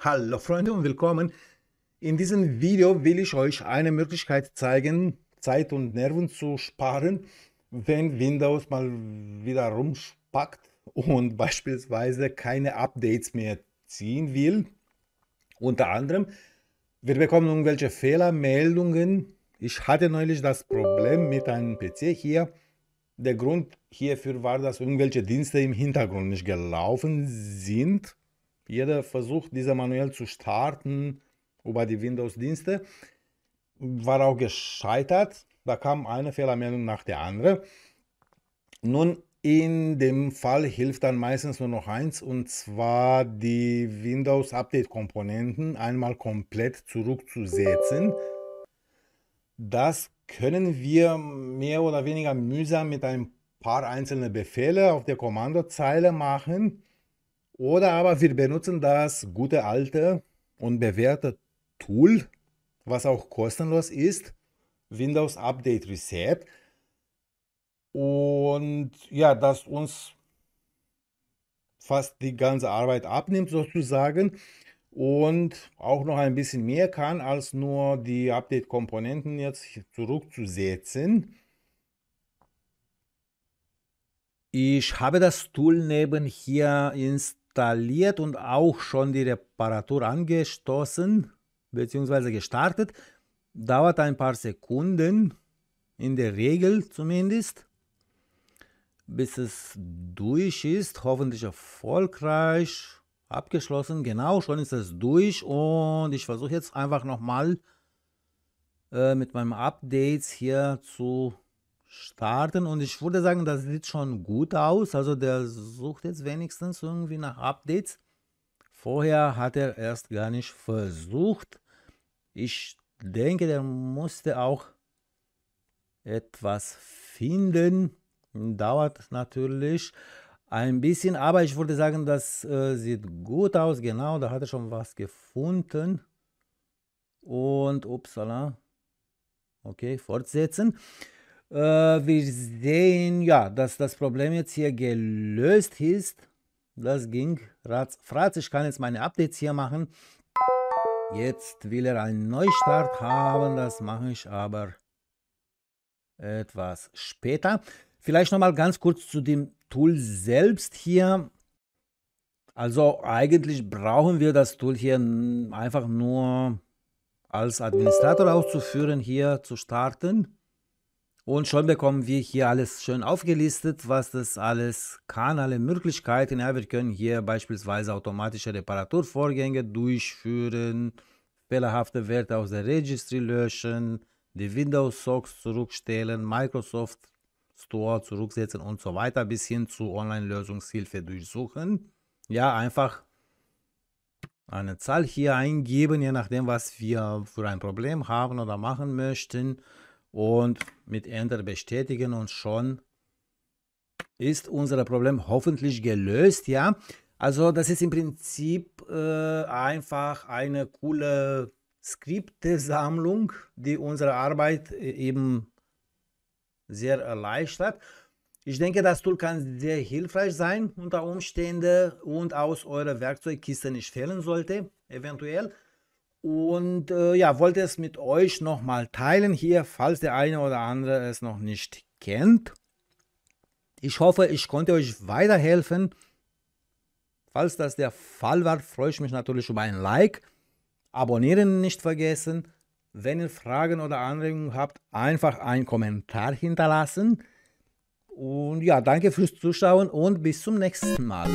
Hallo Freunde und willkommen. In diesem Video will ich euch eine Möglichkeit zeigen, Zeit und Nerven zu sparen, wenn Windows mal wieder rumspackt und beispielsweise keine Updates mehr ziehen will. Unter anderem, wir bekommen irgendwelche Fehlermeldungen. Ich hatte neulich das Problem mit einem PC hier. Der Grund hierfür war, dass irgendwelche Dienste im Hintergrund nicht gelaufen sind jeder Versuch, diese manuell zu starten über die Windows-Dienste, war auch gescheitert. Da kam eine Fehlermeldung nach der anderen. Nun, in dem Fall hilft dann meistens nur noch eins, und zwar die Windows Update Komponenten einmal komplett zurückzusetzen. Das können wir mehr oder weniger mühsam mit ein paar einzelnen Befehle auf der Kommandozeile machen. Oder aber wir benutzen das gute alte und bewährte Tool, was auch kostenlos ist, Windows Update Reset. Und ja, das uns fast die ganze Arbeit abnimmt sozusagen und auch noch ein bisschen mehr kann, als nur die Update-Komponenten jetzt zurückzusetzen. Ich habe das Tool neben hier installiert installiert und auch schon die Reparatur angestoßen bzw. gestartet. Dauert ein paar Sekunden, in der Regel zumindest, bis es durch ist, hoffentlich erfolgreich abgeschlossen. Genau, schon ist es durch und ich versuche jetzt einfach nochmal äh, mit meinem Updates hier zu starten und ich würde sagen, das sieht schon gut aus. Also der sucht jetzt wenigstens irgendwie nach Updates. Vorher hat er erst gar nicht versucht. Ich denke, der musste auch etwas finden. Dauert natürlich ein bisschen, aber ich würde sagen, das äh, sieht gut aus. Genau, da hat er schon was gefunden. Und upsala. Okay, fortsetzen. Äh, wir sehen, ja, dass das Problem jetzt hier gelöst ist. Das ging ratzfratz. Ich kann jetzt meine Updates hier machen. Jetzt will er einen Neustart haben. Das mache ich aber etwas später. Vielleicht noch mal ganz kurz zu dem Tool selbst hier. Also eigentlich brauchen wir das Tool hier einfach nur als Administrator auszuführen, hier zu starten. Und schon bekommen wir hier alles schön aufgelistet, was das alles kann, alle Möglichkeiten. Ja, wir können hier beispielsweise automatische Reparaturvorgänge durchführen, fehlerhafte Werte aus der Registry löschen, die Windows Socks zurückstellen, Microsoft Store zurücksetzen und so weiter, bis hin zu Online-Lösungshilfe durchsuchen. Ja, einfach eine Zahl hier eingeben, je nachdem, was wir für ein Problem haben oder machen möchten und mit Enter bestätigen und schon ist unser Problem hoffentlich gelöst, ja. Also das ist im Prinzip äh, einfach eine coole Skriptesammlung, die unsere Arbeit äh, eben sehr erleichtert. Ich denke, das Tool kann sehr hilfreich sein unter Umständen und aus eurer Werkzeugkiste nicht fehlen sollte, eventuell und äh, ja, wollte es mit euch nochmal teilen hier, falls der eine oder andere es noch nicht kennt. Ich hoffe, ich konnte euch weiterhelfen. Falls das der Fall war, freue ich mich natürlich über ein Like. Abonnieren nicht vergessen. Wenn ihr Fragen oder Anregungen habt, einfach einen Kommentar hinterlassen. Und ja, danke fürs Zuschauen und bis zum nächsten Mal.